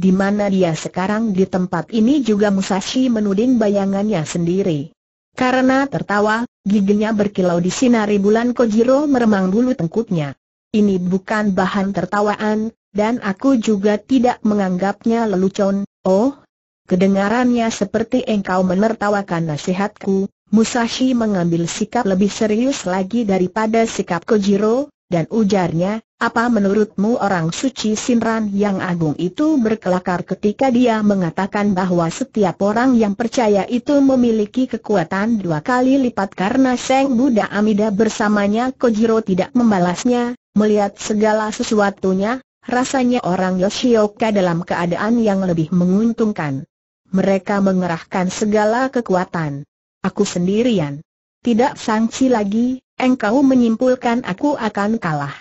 di mana dia sekarang di tempat ini juga Musashi menuding bayangannya sendiri. Karena tertawa, giginya berkilau di sinari bulan Kojiro meremang bulu tengkuknya. Ini bukan bahan tertawaan, dan aku juga tidak menganggapnya lelucon, oh? Kedengarannya seperti engkau menertawakan nasihatku, Musashi mengambil sikap lebih serius lagi daripada sikap Kojiro, dan ujarnya, apa menurutmu orang suci Sinran yang agung itu berkelakar ketika dia mengatakan bahwa setiap orang yang percaya itu memiliki kekuatan dua kali lipat karena Seng Buddha Amida bersamanya Kojiro tidak membalasnya, melihat segala sesuatunya, rasanya orang Yoshioka dalam keadaan yang lebih menguntungkan. Mereka mengerahkan segala kekuatan. Aku sendirian. Tidak sangsi lagi, engkau menyimpulkan aku akan kalah.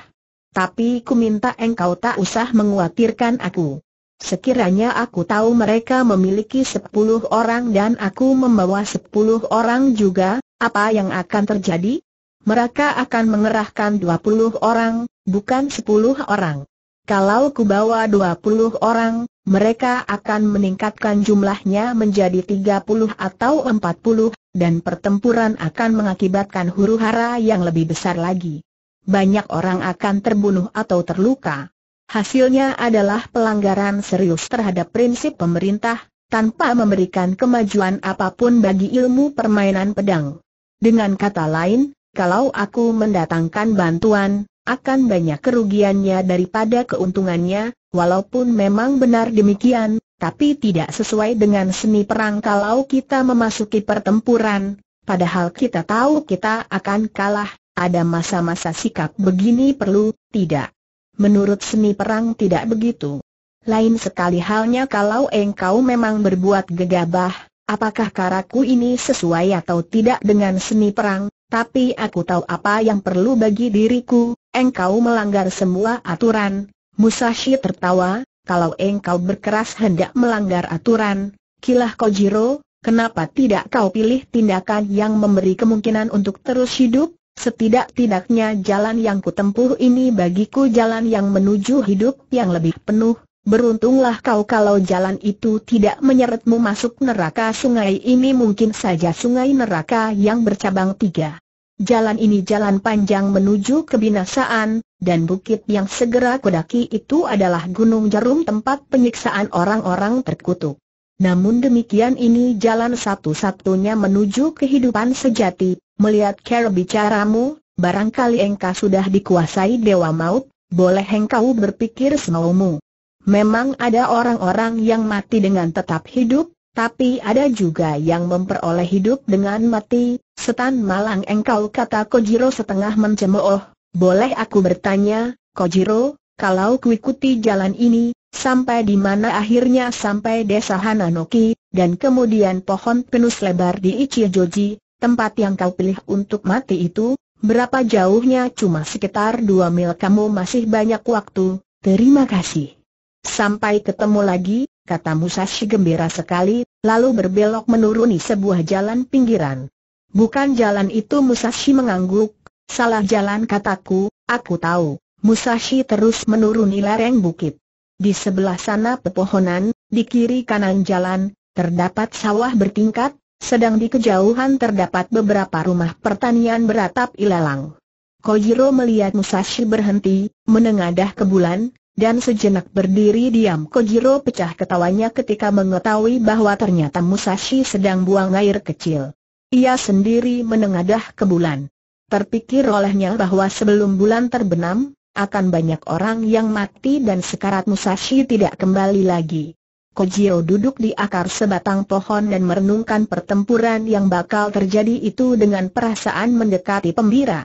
Tapi ku minta engkau tak usah menguatirkan aku. Sekiranya aku tahu mereka memiliki sepuluh orang dan aku membawa sepuluh orang juga, apa yang akan terjadi? Mereka akan mengerahkan dua puluh orang, bukan sepuluh orang. Kalau ku bawa dua puluh orang, mereka akan meningkatkan jumlahnya menjadi tiga puluh atau empat puluh dan pertempuran akan mengakibatkan huru-hara yang lebih besar lagi. Banyak orang akan terbunuh atau terluka. Hasilnya adalah pelanggaran serius terhadap prinsip pemerintah, tanpa memberikan kemajuan apapun bagi ilmu permainan pedang. Dengan kata lain, kalau aku mendatangkan bantuan, akan banyak kerugiannya daripada keuntungannya, walaupun memang benar demikian, tapi tidak sesuai dengan seni perang kalau kita memasuki pertempuran, padahal kita tahu kita akan kalah, ada masa-masa sikap begini perlu, tidak. Menurut seni perang tidak begitu. Lain sekali halnya kalau engkau memang berbuat gegabah, apakah karaku ini sesuai atau tidak dengan seni perang, tapi aku tahu apa yang perlu bagi diriku, engkau melanggar semua aturan. Musashi tertawa, kalau engkau berkeras hendak melanggar aturan, kilah Kojiro, kenapa tidak kau pilih tindakan yang memberi kemungkinan untuk terus hidup? Setidak-tidaknya jalan yang kutempuh ini bagiku jalan yang menuju hidup yang lebih penuh, beruntunglah kau kalau jalan itu tidak menyeretmu masuk neraka sungai ini mungkin saja sungai neraka yang bercabang tiga. Jalan ini jalan panjang menuju kebinasaan, dan bukit yang segera kudaki itu adalah Gunung Jarum tempat penyiksaan orang-orang terkutuk. Namun demikian ini jalan satu-satunya menuju kehidupan sejati, melihat cara bicaramu, barangkali engkau sudah dikuasai Dewa Maut, boleh engkau berpikir semaumu. Memang ada orang-orang yang mati dengan tetap hidup, tapi ada juga yang memperoleh hidup dengan mati, setan malang engkau kata Kojiro setengah mencemooh. Boleh aku bertanya, Kojiro, kalau kuikuti jalan ini, sampai di mana akhirnya sampai desa Hananoki, dan kemudian pohon penus lebar di Ichijoji, tempat yang kau pilih untuk mati itu, berapa jauhnya cuma sekitar dua mil kamu masih banyak waktu, terima kasih. Sampai ketemu lagi, kata Musashi gembira sekali, lalu berbelok menuruni sebuah jalan pinggiran. Bukan jalan itu Musashi mengangguk, salah jalan kataku, aku tahu. Musashi terus menuruni lereng bukit. Di sebelah sana pepohonan, di kiri kanan jalan, terdapat sawah bertingkat, sedang di kejauhan terdapat beberapa rumah pertanian beratap ilalang. Kojiro melihat Musashi berhenti, menengadah ke bulan, dan sejenak berdiri diam Kojiro pecah ketawanya ketika mengetahui bahwa ternyata Musashi sedang buang air kecil. Ia sendiri menengadah ke bulan. Terpikir olehnya bahwa sebelum bulan terbenam, akan banyak orang yang mati dan sekarat Musashi tidak kembali lagi. Kojiro duduk di akar sebatang pohon dan merenungkan pertempuran yang bakal terjadi itu dengan perasaan mendekati pembira.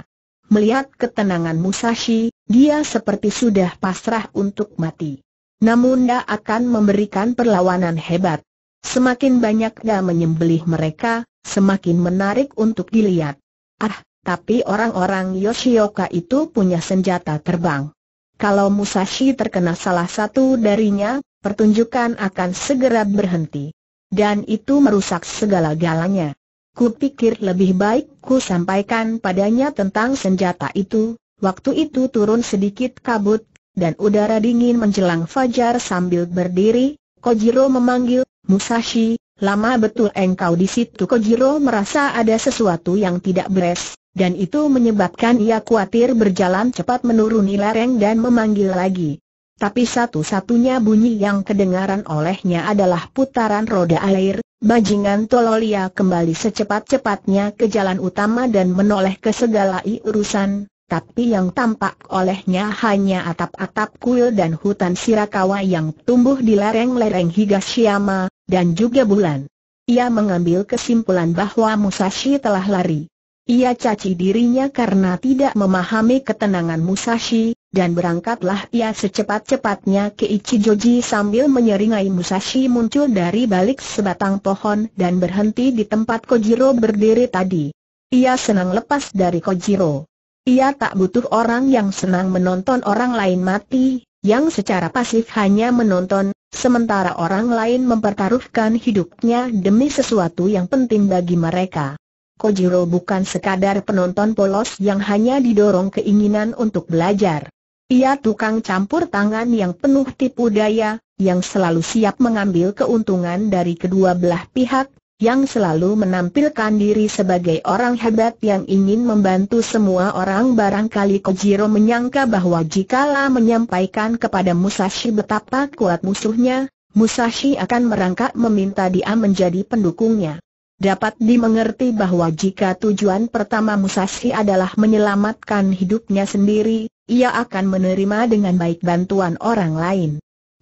Melihat ketenangan Musashi, dia seperti sudah pasrah untuk mati. Namun dia akan memberikan perlawanan hebat. Semakin banyak dia menyembelih mereka, semakin menarik untuk dilihat. Ah, tapi orang-orang Yoshioka itu punya senjata terbang. Kalau Musashi terkena salah satu darinya, pertunjukan akan segera berhenti. Dan itu merusak segala galanya. Ku pikir lebih baik ku sampaikan padanya tentang senjata itu, waktu itu turun sedikit kabut, dan udara dingin menjelang fajar sambil berdiri, Kojiro memanggil, Musashi, lama betul engkau di situ Kojiro merasa ada sesuatu yang tidak beres, dan itu menyebabkan ia khawatir berjalan cepat menuruni lereng dan memanggil lagi. Tapi satu-satunya bunyi yang kedengaran olehnya adalah putaran roda air, Bajingan Tololia kembali secepat-cepatnya ke jalan utama dan menoleh ke segala urusan, tapi yang tampak olehnya hanya atap-atap kuil dan hutan sirakawa yang tumbuh di lereng-lereng Higashiyama, dan juga bulan. Ia mengambil kesimpulan bahwa Musashi telah lari. Ia caci dirinya karena tidak memahami ketenangan Musashi, dan berangkatlah ia secepat-cepatnya ke Ichijoji sambil menyeringai Musashi muncul dari balik sebatang pohon dan berhenti di tempat Kojiro berdiri tadi. Ia senang lepas dari Kojiro. Ia tak butuh orang yang senang menonton orang lain mati, yang secara pasif hanya menonton, sementara orang lain mempertaruhkan hidupnya demi sesuatu yang penting bagi mereka. Kojiro bukan sekadar penonton polos yang hanya didorong keinginan untuk belajar. Ia tukang campur tangan yang penuh tipu daya, yang selalu siap mengambil keuntungan dari kedua belah pihak, yang selalu menampilkan diri sebagai orang hebat yang ingin membantu semua orang barangkali Kojiro menyangka bahwa jikala menyampaikan kepada Musashi betapa kuat musuhnya, Musashi akan merangkak meminta dia menjadi pendukungnya. Dapat dimengerti bahwa jika tujuan pertama Musashi adalah menyelamatkan hidupnya sendiri, ia akan menerima dengan baik bantuan orang lain.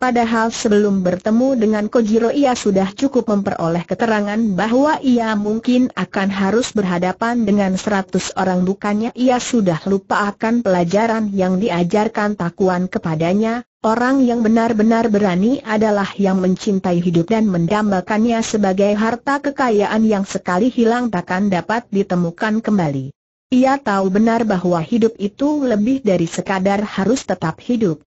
Padahal sebelum bertemu dengan Kojiro ia sudah cukup memperoleh keterangan bahwa ia mungkin akan harus berhadapan dengan seratus orang bukannya ia sudah lupa akan pelajaran yang diajarkan takuan kepadanya, orang yang benar-benar berani adalah yang mencintai hidup dan mendambakannya sebagai harta kekayaan yang sekali hilang takkan dapat ditemukan kembali. Ia tahu benar bahwa hidup itu lebih dari sekadar harus tetap hidup.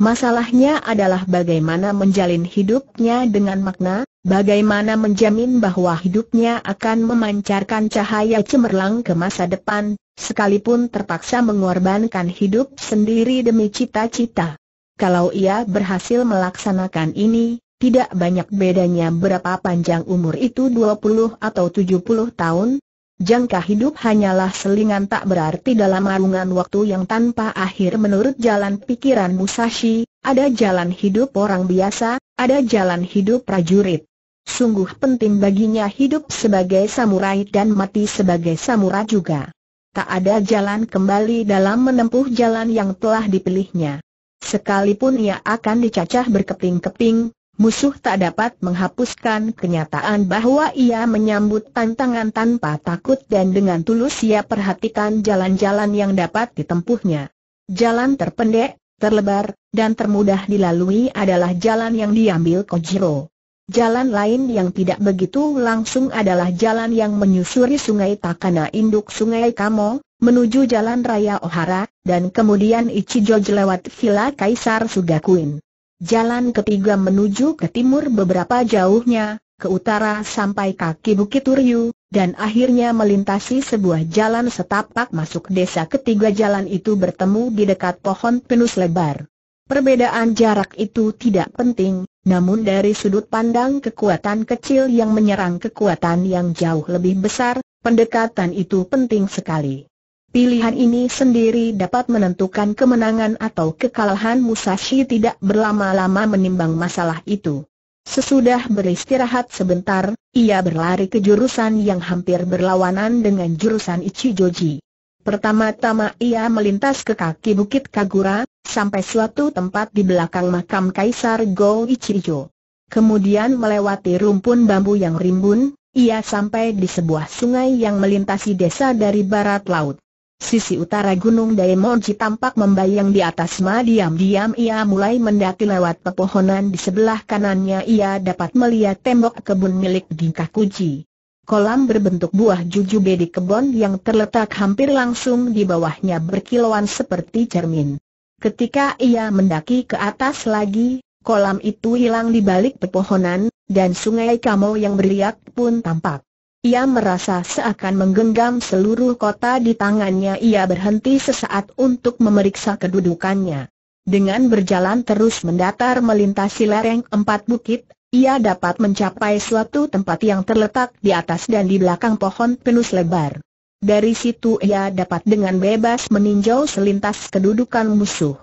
Masalahnya adalah bagaimana menjalin hidupnya dengan makna, bagaimana menjamin bahwa hidupnya akan memancarkan cahaya cemerlang ke masa depan, sekalipun terpaksa mengorbankan hidup sendiri demi cita-cita. Kalau ia berhasil melaksanakan ini, tidak banyak bedanya berapa panjang umur itu 20 atau 70 tahun, jangka hidup hanyalah selingan tak berarti dalam arungan waktu yang tanpa akhir menurut jalan pikiran Musashi, ada jalan hidup orang biasa, ada jalan hidup prajurit. Sungguh penting baginya hidup sebagai samurai dan mati sebagai samurai juga. Tak ada jalan kembali dalam menempuh jalan yang telah dipilihnya. Sekalipun ia akan dicacah berkeping-keping, musuh tak dapat menghapuskan kenyataan bahwa ia menyambut tantangan tanpa takut dan dengan tulus ia perhatikan jalan-jalan yang dapat ditempuhnya. Jalan terpendek, terlebar, dan termudah dilalui adalah jalan yang diambil Kojiro. Jalan lain yang tidak begitu langsung adalah jalan yang menyusuri sungai Takana induk sungai Kamo, menuju jalan raya Ohara, dan kemudian Ichijo lewat Villa Kaisar Sugakuin. Jalan ketiga menuju ke timur beberapa jauhnya, ke utara sampai kaki Bukit Turyu, dan akhirnya melintasi sebuah jalan setapak masuk desa ketiga jalan itu bertemu di dekat pohon pinus lebar. Perbedaan jarak itu tidak penting, namun dari sudut pandang kekuatan kecil yang menyerang kekuatan yang jauh lebih besar, pendekatan itu penting sekali. Pilihan ini sendiri dapat menentukan kemenangan atau kekalahan Musashi tidak berlama-lama menimbang masalah itu. Sesudah beristirahat sebentar, ia berlari ke jurusan yang hampir berlawanan dengan jurusan Ichijoji. Pertama-tama ia melintas ke kaki Bukit Kagura, sampai suatu tempat di belakang makam Kaisar Go Ichijo. Kemudian melewati rumpun bambu yang rimbun, ia sampai di sebuah sungai yang melintasi desa dari barat laut. Sisi utara Gunung Daemonji tampak membayang di atas ma diam-diam ia mulai mendaki lewat pepohonan di sebelah kanannya ia dapat melihat tembok kebun milik Dinka Kuji. Kolam berbentuk buah jujube di kebun yang terletak hampir langsung di bawahnya berkilauan seperti cermin. Ketika ia mendaki ke atas lagi, kolam itu hilang di balik pepohonan, dan sungai Kamo yang berliak pun tampak. Ia merasa seakan menggenggam seluruh kota di tangannya ia berhenti sesaat untuk memeriksa kedudukannya. Dengan berjalan terus mendatar melintasi lereng empat bukit, ia dapat mencapai suatu tempat yang terletak di atas dan di belakang pohon pinus lebar. Dari situ ia dapat dengan bebas meninjau selintas kedudukan musuh.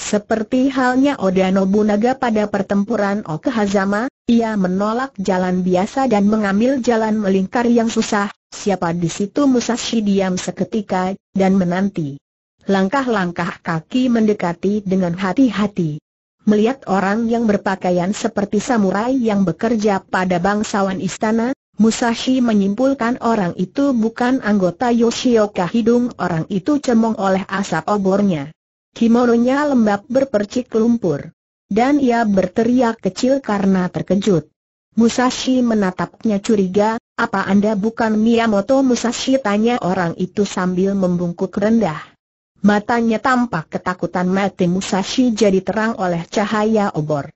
Seperti halnya Oda Nobunaga pada pertempuran Okehazama, ia menolak jalan biasa dan mengambil jalan melingkar yang susah, siapa di situ Musashi diam seketika, dan menanti. Langkah-langkah kaki mendekati dengan hati-hati. Melihat orang yang berpakaian seperti samurai yang bekerja pada bangsawan istana, Musashi menyimpulkan orang itu bukan anggota Yoshioka hidung orang itu cemong oleh asap obornya. Kimononya lembab berpercik lumpur. Dan ia berteriak kecil karena terkejut. Musashi menatapnya curiga, apa anda bukan Miyamoto Musashi tanya orang itu sambil membungkuk rendah. Matanya tampak ketakutan mati Musashi jadi terang oleh cahaya obor.